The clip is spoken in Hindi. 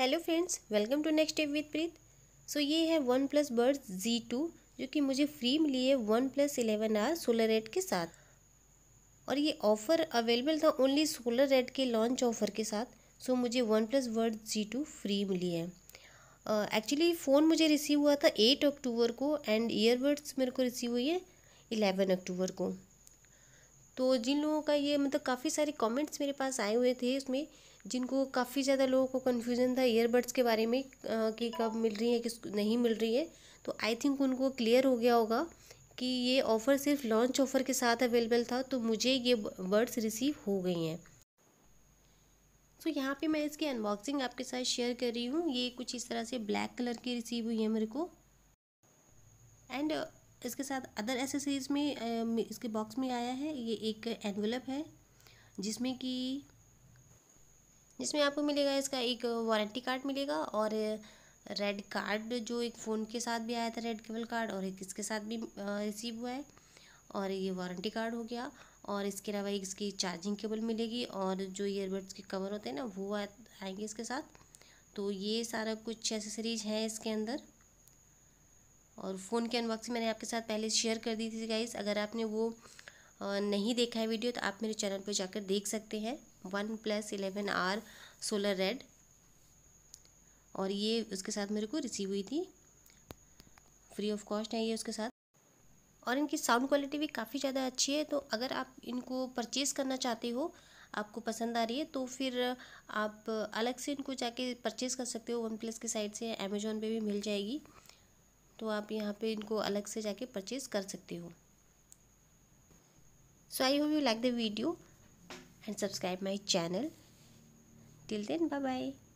hello friends welcome to next step with Preet so ये है वन प्लस बर्ड जी टू जो कि मुझे फ्री मिली है OnePlus eleven R solar red के साथ और ये ऑफ़र अवेलेबल था ओनली सोलर एड के लॉन्च ऑफ़र के साथ सो so, मुझे वन प्लस बर्ड जी टू फ्री मिली है एक्चुअली uh, फ़ोन मुझे रिसीव हुआ था एट अक्टूबर को एंड ईयरबड्स मेरे को रिसीव हुई है इलेवन अक्टूबर को तो जिन लोगों का ये मतलब काफ़ी सारे कमेंट्स मेरे पास आए हुए थे उसमें जिनको काफ़ी ज़्यादा लोगों को कन्फ्यूज़न था ईयरबड्स के बारे में कि कब मिल रही है किस नहीं मिल रही है तो आई थिंक उनको क्लियर हो गया होगा कि ये ऑफ़र सिर्फ लॉन्च ऑफ़र के साथ अवेलेबल था तो मुझे ये बर्ड्स रिसीव हो गई हैं सो so, यहाँ पे मैं इसकी अनबॉक्सिंग आपके साथ शेयर कर रही हूँ ये कुछ इस तरह से ब्लैक कलर की रिसीव हुई है मेरे को एंड इसके साथ अदर एसेसरीज़ में इसके बॉक्स में आया है ये एक एनवलप है जिसमें कि जिसमें आपको मिलेगा इसका एक वारंटी कार्ड मिलेगा और रेड कार्ड जो एक फ़ोन के साथ भी आया था रेड केबल कार्ड और एक इसके साथ भी रिसीव हुआ है और ये वारंटी कार्ड हो गया और इसके अलावा एक इसकी चार्जिंग केबल मिलेगी और जो ईयरबड्स के कवर होते हैं ना वो आएंगे इसके साथ तो ये सारा कुछ एसेसरीज हैं इसके अंदर और फ़ोन की अनबॉक्सिंग मैंने आपके साथ पहले शेयर कर दी थी गाइस अगर आपने वो नहीं देखा है वीडियो तो आप मेरे चैनल पर जाकर देख सकते हैं OnePlus eleven R solar red और ये उसके साथ मेरे को रिसीव हुई थी फ्री ऑफ कॉस्ट है ये उसके साथ और इनकी साउंड क्वालिटी भी काफ़ी ज़्यादा अच्छी है तो अगर आप इनको परचेज़ करना चाहते हो आपको पसंद आ रही है तो फिर आप अलग से इनको जाके परचेज़ कर सकते हो वन प्लस की साइट से अमेज़ोन पे भी मिल जाएगी तो आप यहाँ पे इनको अलग से जाके परचेज कर सकते हो so I hope you like the video and subscribe my channel till then bye bye